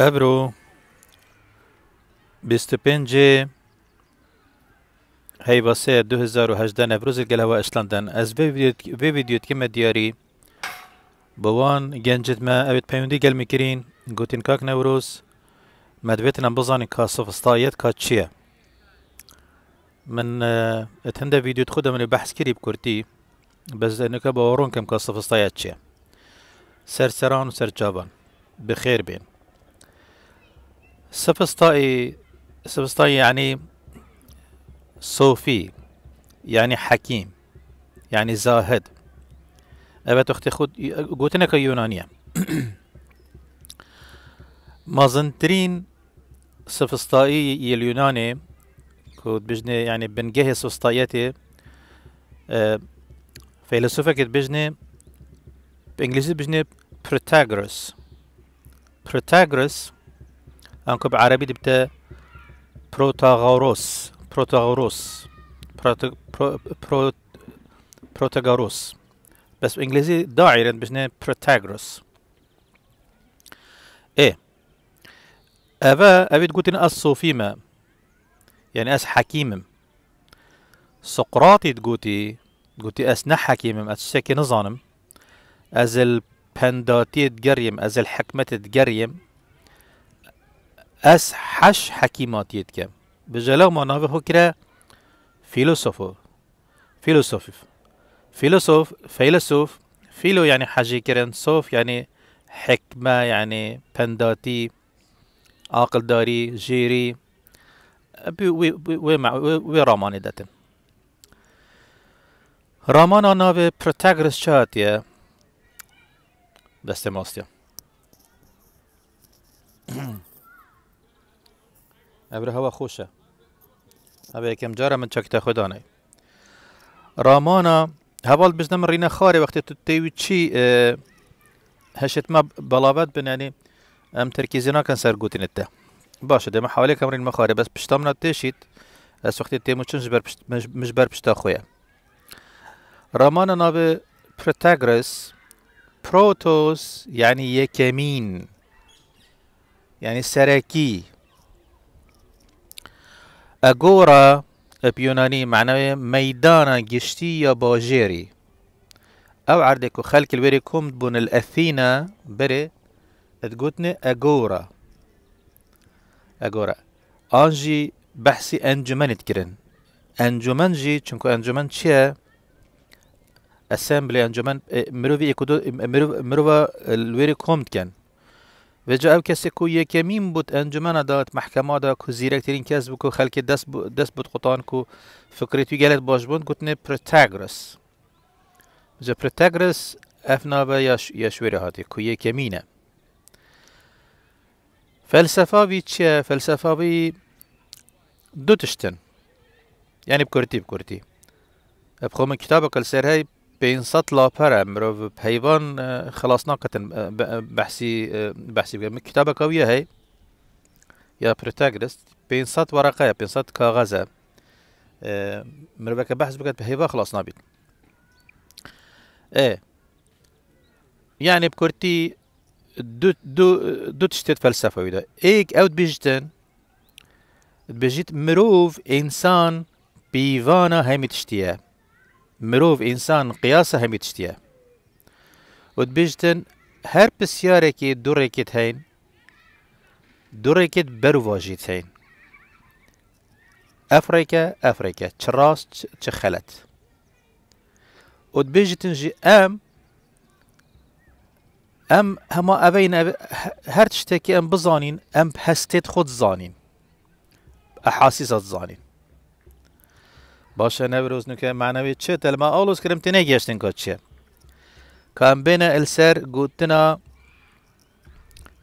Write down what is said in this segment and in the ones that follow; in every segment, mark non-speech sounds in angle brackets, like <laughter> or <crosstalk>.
ابرو بیست و هاي هی واسه دو هزار و هجده نبروز گل اشلندن از وی ویدیوت که بوان گنجت ما اوید پیوندی گل مكرين گوتین كاك نوروز مدویتنا بزانی که صفستایت که چیه من اتهند فيديو تخدم من بحث كيري بكورتي بس انك بورون كم قصة في الصياد سر سران سر جابان بخير بين السفسطائي السفسطائي يعني صوفي يعني حكيم يعني زاهد أبت أختي خود قوتنك يونانية <coughs> مازنترين سفسطائي اليوناني كود بجني يعني بنجه سفسطائياتي أه، فيلسوفك فيلسوفة بإنجليزي بجني بروتاغرس بروتاغرس انكو عربي دبتا بروتاغوروس بروتاغوروس بروتاغوروس بس بالانجليزي لان بشنا بروتاغوروس ايه أبا أبيت قوتين الصوفيما يعني أس حكيمم سقراطي تقوتي تقوتي أس نحكيمم اس نظانم أز البنداتي تقريم أز الحكمة تقريم از حش حکیماتیت کم به جلو ماناوه حکره فیلوسوفو فیلوسوف فیلوسوف فیلوسوف فیلو یعنی حجی کرن صوف یعنی حکمه یعنی پنداتی عقل داری جیری وی, وی, وی رامان آنها رامان آناوه چه چهاتیه دست ماستیم ابر هوا خوشه ابر یکم جاره من چکت خدا نه رامانا هوال بزنم رین خاره وقتی تو تیوی چی هشت ما بلاوت یعنی ام ترکیزی نکن سر قوتینتا باش دیما حوالی کامرین مخاری بس پشتام تیشیت اس وقتی تیمو تشنجبر مجبر بشتا خویا رامانا نام بروتاغرس پروتوس یعنی یکمین یعنی سرکی أجورا بيوناني معناه ميدانا جشتية باجيري أو عردكو خلك البري كومت بون الأثينا بري تقولتني أجورا أجورا أنجي بحثي أنجمان تكرن أنجمان جي چونكو أنجمان چيه أسامبلي أنجمان مروفي إكودو مروفا الويري كومت كان و جا او کسی که یکمین بود انجمن داد محکمه دا کو زیرکترین کس بود که خلک دست بود, دست بود قطان کو فکری توی گلت باش بود نه پروتاگرس جا افنا افنابه یا یشوره هاتی کو یکمینه فلسفه وی چه فلسفه وی دو تشتن یعنی بکرتی بکرتی خوام کتاب کل سرهای 500 لاپر مروف پیوان خلاص ناقتن بحسي بحسي بقى. كتابة قوية هاي يا بروتاغرست 500 ورقة يا 500 كاغذة مروك بحث بقت بهيبة خلاص نابيت ايه يعني بكورتي دو دو دو تشتت فلسفة ويدا ايك اوت بيجتن بيجت مروف انسان بيفانا هاي متشتيه مروف انسان قیاسه همی تشتیه و بیشتن هر پسیارکی دورکت هین دورکت برواجيت هين افريكا افريكا تراس تخلت وتبيجي جي ام ام هما ابين هر تشتكي ام بزانين ام هستيت خود زانين احاسيس زانين باشه نبروز نکه معنوی چه تلما آلوز کرم تینه گشتن که چه کام بین السر گوتنا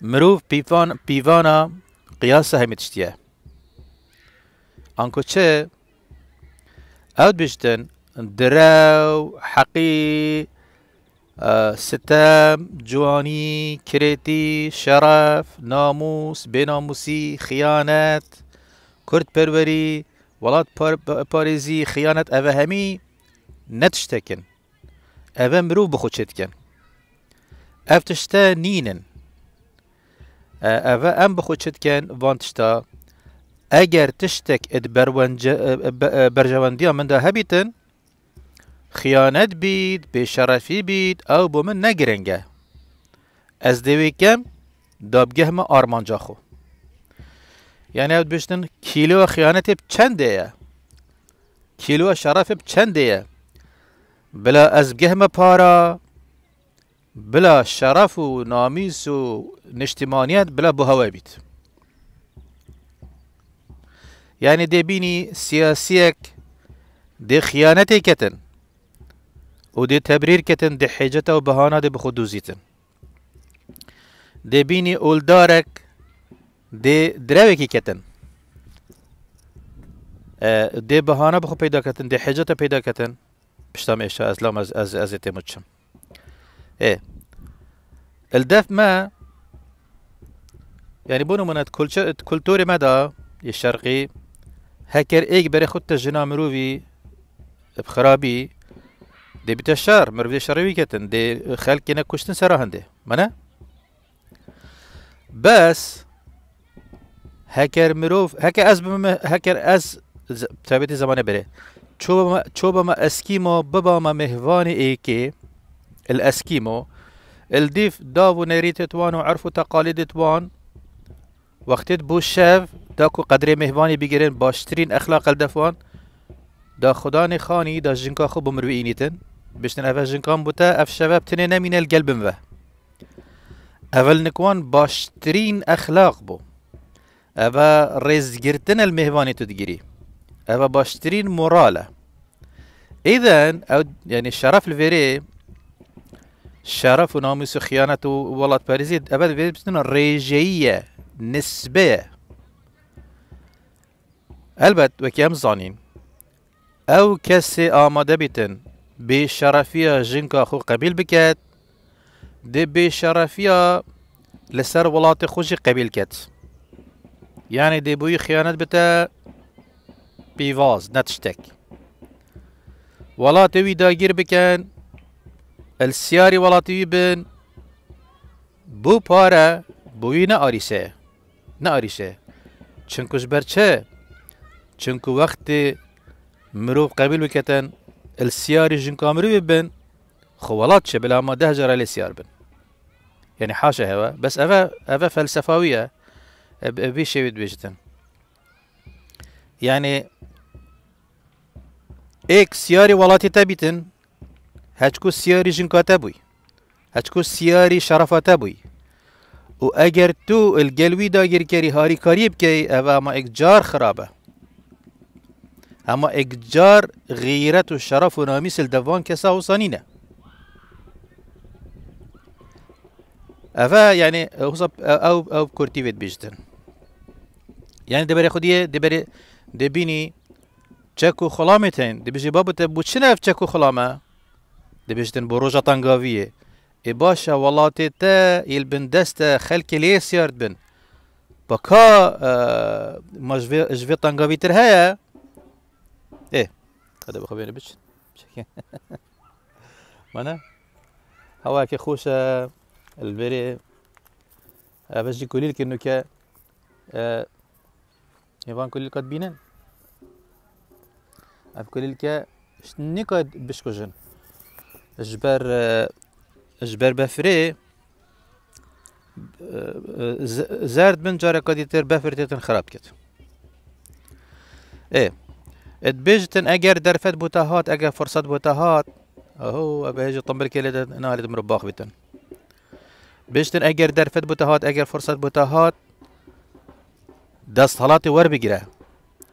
مروف پیوان پیوانا قیاس همیتشتیه انکو چه اوت بیشتن درو حقی آه، ستم جوانی کریتی شرف ناموس بناموسی خیانت کرد پروری اوه پاریزی خیانت ئەوە هەمی نەتشتێکن ئەوە مرۆڤ کن، ئەف تشتە نینن ام ئەم کن وان تشتا ئەگەر تشتێک ئت بەرژەوەندیا هبیتن، خیانت بید، بیت بید، بیت ئەو نگرنگه، از نەگرنگە ئەس دەوێکەم دابگەهمە ئارمانجا خو. يعني بيشتن كيلو بشتن بچند خیانەتێ كيلو شرف بچند چەندەیە بلا ئەس گەهمە بلا شرف و ناميس و نشتمانيات بلا بۆ يعني دي بيني سياسيك دي خيانتي كتن و دي تبرير كتن دي حێجەتە و بەهانە دي بخدوزيتن دي بيني اولدارك کتن دی بهانه بخو پیدا کتن دی حجت پیدا کتن پشتام ئێشە از از از تێمەچم ئێ الدەف ما يعني بونو منات كولتوري مدى الشرقي هكر ايك بري خد تجنا مروفي بخرابي دي بتشار مروفي شربي كتن دي خالكينا كشتن سراهن دي منا بس مروف هەکەر از تابت زمان بره چوب ما چوب ما اسکیمو بابا ما مهوان ای که الاسکیمو الديف داو ونيري توان وعرف تقاليد توان وقتت بو شاف داكو قدر مهواني بيجرين باشترين اخلاق الدفوان دا خداني خاني دا جنكا خو بمروينيتن بشتن افا جنكان بوتا اف شباب تنين من القلب مبه اول نكوان باشترين اخلاق بو ئەە ڕێزگرتنە المێوانی تو دگیری ئەە باشترین مۆراالە ئیدەن ئەو ینی شەرەف لێرێ شەرەف و نامیس و خیانەت و وڵات پەرزیت ئەبەت بێ بستن ڕێژەیە نسبەیە ئەلبەت وەکی ئەم زانین ئەو کەسێ ئامادە بیتن بێشەرەفیە ژینکە خۆ قەبیل بکات دێ بێشەرەفیە لەسەر وڵاتی خۆشی قەبیل کات. يعني یعنی دەیبووی خیانەت بتە پیڤاز نەت شتێک وڵاتەوی داگیر السياري ئەلسیاری وڵاتیوی بن بۆ پارە بووی نە ئاریسێ چنكو ئاریسێ چنکوش بەرچە چنکو وەختی مرۆڤ قەبیل بکەتەن ئەلسیاری ژنکامروی بن خوالات وڵات چێ بلا ئەمە دەهجارە بن يعني حاشا هوا بس ئەە ئەە فلسفاويه بي شي بيجتن يعني ایک سیاری ولاتی تبیتن هچکو سیاری جنکا تبوی هچکو سیاری شرفا تبوی و اگر تو الگلوی دا گیر کری هاری کاریب که او اما ایک جار خرابه اما ایک جار غیرت و شرف و نامیس الدوان کسا و سانینه او یعنی او, او, او کرتی يعني دەبەرێ خديه دەبەرێ دبيني تشكو خلامتين دبيجي تین تبو با تشكو بۆ دبيجتن نەف چەک اي اه، باشا والله بۆ ڕۆژە تەنگاویە ئێ باشە وڵاتێ بن دەستە خەلکی لێ سیارد بن بەکا ژێ تەنگاوی تر هەیە ئێ قەدە بخەبێنە بچ البري باش يقولي لك انه ك يبان كل الكات بينن اف كل الكا نيكاد بشكوجن جبر جبر بفري زارد من جارة قد يتر بفر تيتن خراب كت ايه بيجتن اگر درفت بوتاهات اگر فرصت بوتاهات اهو ابي هيجي طنبل كيلة نالد مرباخ بيتن بيجتن اگر درفت بوتاهات اگر فرصت بوتاهات دست حالات ور بگیره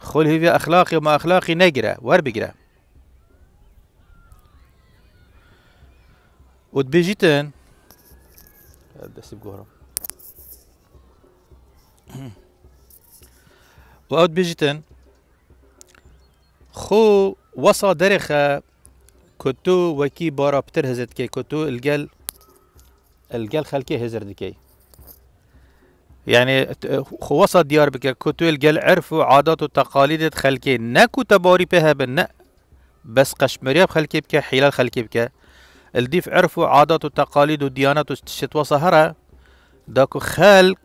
خل هیوی اخلاقی و ما اخلاقی نگیره ور بگیره و بجیتن دستی بگورم و اوت بجیتن خو وصا درخ كتو وكي بارا بتر هزت كي كتو الجل الجل خلكي هزر دكي يعني خواص ديار بك كتول جل عرف وعادات وتقاليد خلكي نكو تباري بها بنا بس قشمريا بخلكي بك حيلال خلكي بك الديف عرف وعادات وتقاليد وديانات وشتوا وصهرة داكو خلق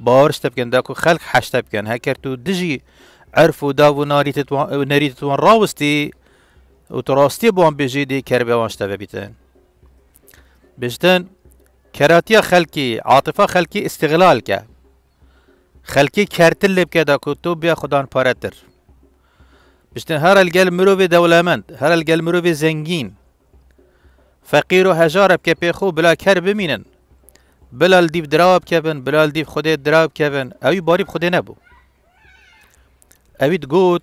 بارش تبكن داكو خلق حش تبكن هكرتو دجي عرف وداو ناري تتوان ناري تتوان راوستي وتراستي بوان بيجي دي كربي وانش تبكن بجتن كراتيا خلقي عاطفة خلقي استغلال كا خلكي كرتل بكدا كتوب بيا خدان بارتر بشتن هر الجل مروفي دولمند هر الجل مروفي زنجين فقير و هجار بكا بيخو بلا كر بمينن بلا الديب دراب كبن بلا الديب خود دراب كبن اوي باريب خود نبو اوي تقول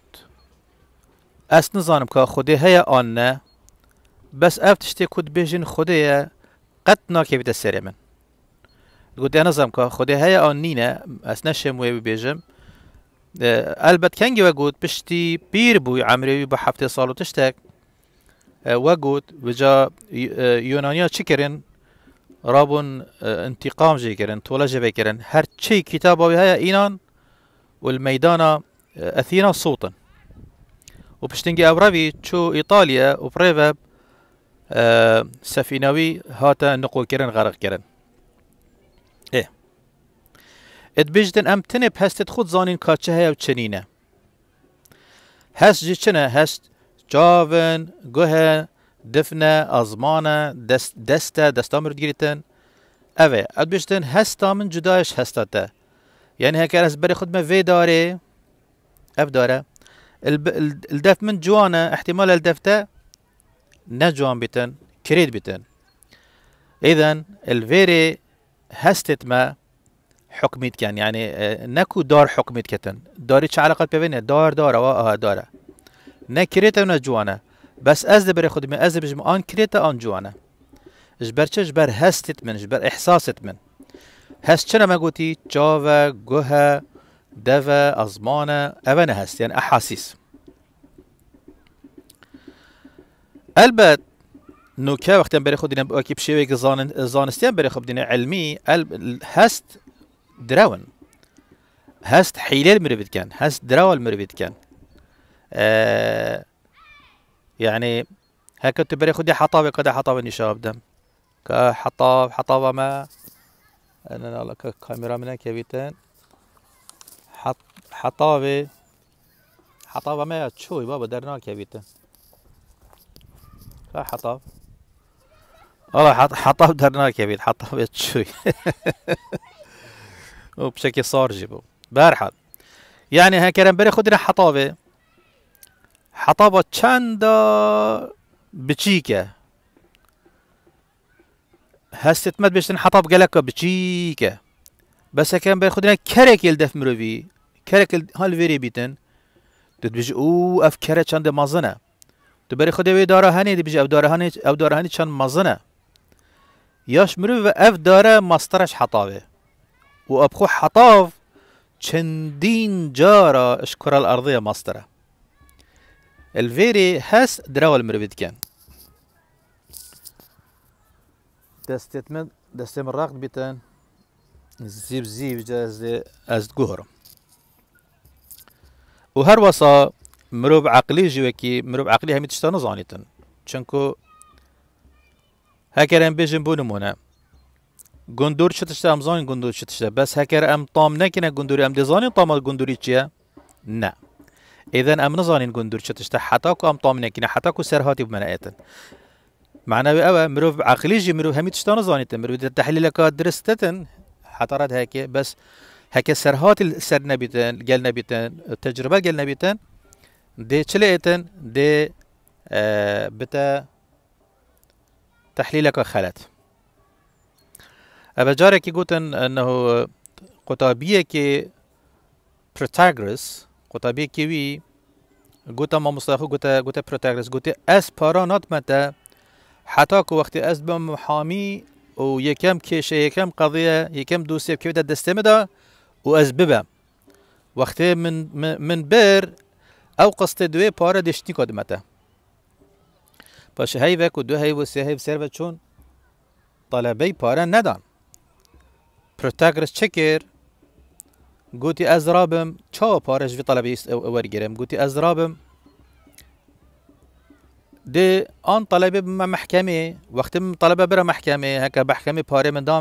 اس نظانم كا خدي هيا آنه بس اف تشتي كود بيجن خدي قەت ناکەویتە سەرێ من گوتیان نەزانم کە خودێ هەیە ئەو نینە ئەسنە شێم وێ ببێژم ئەلبەت کەنگەوە گوت پشتی پیر بووی ئەمرێوی بە هەفتێ ساڵ و تشتێک اه، وەگوت وجا یۆنانیا اه، چیکردن رابون اه، انتقام جيكرن تولا جبيكرن هر چی کتاب شي كتابه هيا اينان والميدانا اثينا صوتا وبشتنجي چو ایتالیا و وبريفاب آه، سەفینەوی هاتە نقۆکردن غەرقکردن ئێ اه. ئەتبیژدن ئەم تنێ هەستت خودت زانین کاچە هەیە و چنینە هەست جی چنە هەست چاون گوهە دستة ئازمانە دەستە دەستا مردگیرتن ئەوێ ئەتبیشتن هەستا من جداش يعني هكا هەکە بري خود ما في دارێ أب دارە الدف من جوانا احتمال الدفته نجوان بتن كريد بتن إذا الفيري هستت ما حكمت كان يعني آه، نكو دار حكمت كتن داري علاقة بينه دار دار أو داره آه، آه، نكريتا ونجوانا بس أزد بري خدمي أزد بجم آن كريتا آن جوانا جبر جبر هستت من جبر إحساست من هست چنا ما قوتي جاوه جوها دفا أزمانة اوه هست يعني أحاسيس البت نوکە وەختیان بەرە خودینە ئەوکی پشێوێک زانستیان بەرە خودینە علمی هەست درون هەست حیلێر مربیتکەن هەست دراوەل مربیتکەن یعنی هەکە تو بەرە خودی حتاوێک کەدا حتاوە نیشا بدەم کە حتاب حتاوەمە ناڵەکە کامرا منە کەویتن حتاوێ حتاوەمە چۆی بابا درنا كابيتان لا حطب والله حط حطب درناك يا بيت حطب شوي <laughs> وبشكل صار جيبو بارحة يعني كلام بري خدنا حطابة حطابة چند بچيكة هستت مد بشتن حطاب قلقة بچيكة بس هكذا بري خدنا كرك يلدف مروفي كرك هالفيري بيتن تدبج او اف كرك چند مازنه تو بری خودی وی داره هنی دی بجی او داره هنی او داره هنی چند مزنه یاش مرو و اف داره ماسترش حطابه و ابخو حطاف چندین جارا اشكر الارضية ماستره الفيري هست دراو المربد كان دا ستيتمنت دا ستيم الراقد بيتان زيب زيب جاز از هر وهروصة مرۆڤ عقلی کی مرۆڤ عقلی هەمی تشتا نزانیتن چونکو هەکەرم بێژم بۆ نمونە گندور چ تشتا ئەمزانین گندور چ تشتا بس هکر ام تام نەکەنە گندوری ام دەزانین تامە گندوری چیه؟ نه ئێدەن ئەم نزانین گندور چ تشتا حتاکو ئەم تام نەکەنە حتاکو سەرهاتی بمەنەئێتن معناوی ئەوە مرۆڤ عقلیژی مرۆڤ هەمی تشتا نزانیتن مرۆ تحلیلەکە درستتن حتارات هکی بس هەکە سەرهاتی سەر نەبیتن گەل نەبیتن تجربه گەل نەبیتن دي چلئتن دي آه بتا تحليلك خلت أبا جارك يقولن أنه قطابية كي بروتاغرس قطابية كيوي قوتا ما مصطلحو قوتا قوتا بروتاغرس قوتا أس بارانات متى حتى كو وقت أس بمحامي و يكم كيشه يكم قضية يكم دوسية كيوتا دستمدا و أس ببا وقت من من بير او قستە دوێ پارە دیشتنی کۆ دمەتە پاش هی و دو هی و سێ هەیو سەرە چۆن تەلەبەی پارە نەدان پرۆتاگرس چ کرد گوتی از رابم چا پارش وی طلبه اوار گرم گوتی از رابم ده ان طلبه بما محکمه وقتی طلبه برا محکمه هکا بحکمه پاره من دام